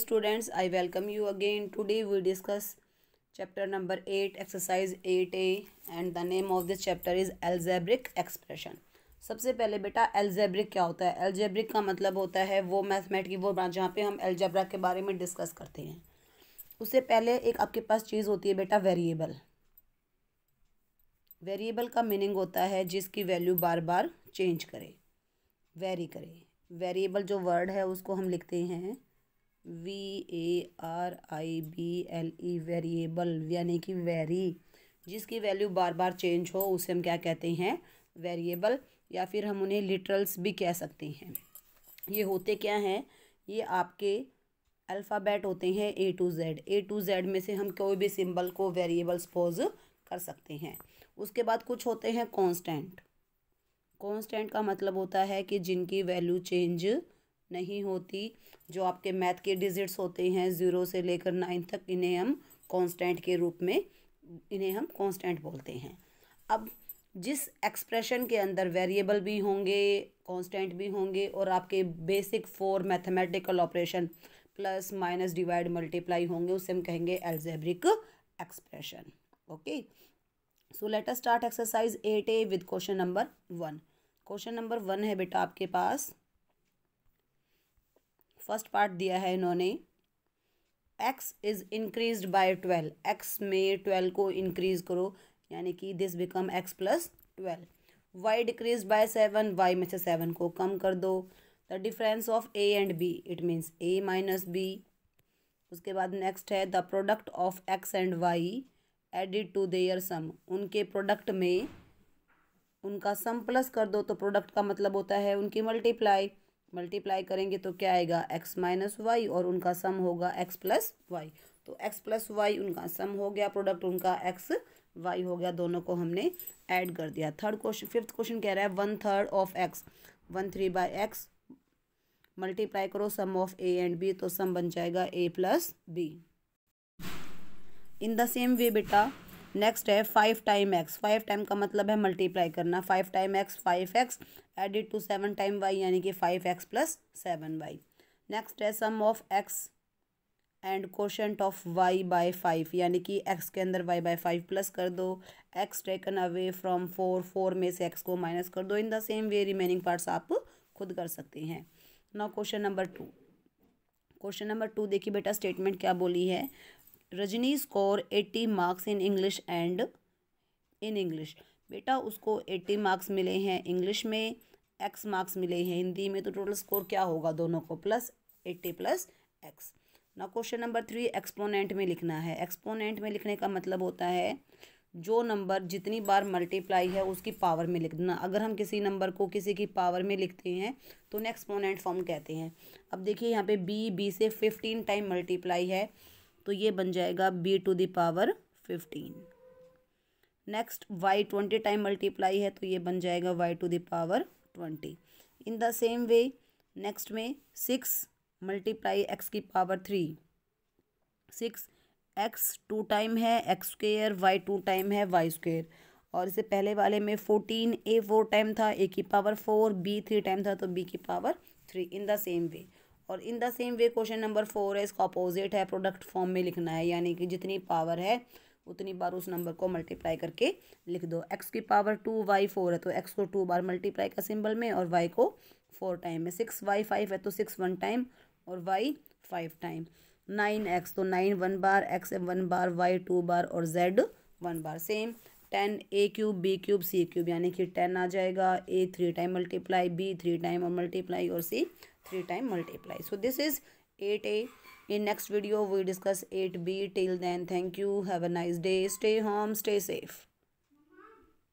students I welcome you again today we discuss chapter number eight exercise eight A and the name of this chapter is algebraic expression सबसे पहले बेटा algebraic क्या होता है algebraic का मतलब होता है वो मैथमेट की वो ब्रांच जहाँ पे हम एल्जेब्रा के बारे में डिस्कस करते हैं उससे पहले एक आपके पास चीज़ होती है बेटा वेरिएबल वेरिएबल का मीनिंग होता है जिसकी वैल्यू बार बार चेंज करे वेरी करे वेरिएबल जो वर्ड है उसको हम लिखते हैं V A R I B L E variable यानी कि वेरी जिसकी वैल्यू बार बार चेंज हो उसे हम क्या कहते हैं वेरिएबल या फिर हम उन्हें लिटरल्स भी कह सकते हैं ये होते क्या हैं ये आपके अल्फ़ाबेट होते हैं A to Z A to Z में से हम कोई भी सिंबल को वेरिएबल सपोज कर सकते हैं उसके बाद कुछ होते हैं कांस्टेंट कांस्टेंट का मतलब होता है कि जिनकी वैल्यू चेंज नहीं होती जो आपके मैथ के डिजिट्स होते हैं ज़ीरो से लेकर नाइन तक इन्हें हम कांस्टेंट के रूप में इन्हें हम कांस्टेंट बोलते हैं अब जिस एक्सप्रेशन के अंदर वेरिएबल भी होंगे कांस्टेंट भी होंगे और आपके basic four mathematical operation plus minus divide multiply होंगे उसे हम कहेंगे algebraic expression okay so let us start exercise eight A with question number one question number one है बेटा आपके पास फर्स्ट पार्ट दिया है इन्होंने x is increase by twelve x में ट्वेल्व को इंक्रीज करो यानी कि this become x plus twelve y decrease by seven y में से सेवन को कम कर दो the difference of A and B it means A minus B उसके बाद नेक्स्ट है the product of x and y added to their sum उनके product में उनका सम प्लस कर दो तो प्रोडक्ट का मतलब होता है उनकी मल्टीप्लाई मल्टीप्लाई करेंगे तो क्या आएगा एक्स माइनस वाई और उनका सम होगा एक्स प्लस वाई तो एक्स प्लस वाई उनका सम हो गया प्रोडक्ट उनका एक्स वाई हो गया दोनों को हमने ऐड कर दिया थर्ड क्वेश्चन फिफ्थ क्वेश्चन कह रहा है one third of x one three by x multiply करो sum of A and B तो सम बन जाएगा A plus B in the same way बेटा नेक्स्ट है five time x five time का मतलब है मल्टीप्लाई करना five time x five x added to seven time y यानी कि five x plus seven y next है sum of x and question of y by five यानी कि x के अंदर वाई बाय फाइव प्लस कर दो x taken away from four four में से एक्स को माइनस कर दो in the same way remaining parts आप खुद कर सकते हैं now question number two question number two देखिए बेटा स्टेटमेंट क्या बोली है Rajni score eighty marks in English and in English बेटा उसको एट्टी मार्क्स मिले हैं इंग्लिश में एक्स मार्क्स मिले हैं हिंदी में तो टोटल स्कोर क्या होगा दोनों को प्लस एट्टी प्लस एक्स ना क्वेश्चन नंबर थ्री एक्सपोनेंट में लिखना है एक्सपोनेंट में लिखने का मतलब होता है जो नंबर जितनी बार मल्टीप्लाई है उसकी पावर में लिख देना अगर हम किसी नंबर को किसी की पावर में लिखते हैं तो उन्हें एक्सपोनेंट फॉर्म कहते हैं अब देखिए यहाँ पे बी बी से फिफ्टीन टाइम मल्टीप्लाई है तो ये बन जाएगा b to the power fifteen next y twenty time multiply है तो ये बन जाएगा y to the power twenty in the same way next में सिक्स मल्टीप्लाई एक्स की power three six x two time है x square y two time है y square और इससे पहले वाले में फोर्टीन ए फोर टाइम था ए की power four b three time था तो बी की power three in the same way और in the same way question number four है इसका अपोजिट है प्रोडक्ट फॉर्म में लिखना है यानी कि जितनी पावर है उतनी बार उस नंबर को मल्टीप्लाई करके लिख दो एक्स की पावर टू वाई फोर है तो एक्स को टू बार मल्टीप्लाई का सिंबल में और वाई को फोर टाइम में सिक्स वाई फाइव है तो सिक्स वन टाइम और y five time nine x तो नाइन वन बार एक्स वन बार वाई टू बार और जेड वन बार same ten A cube B cube C cube यानी कि टेन आ जाएगा A three time multiply B three time और मल्टीप्लाई और C three time multiply so this is eight A in next video we discuss eight B till then thank you have a nice day stay home stay safe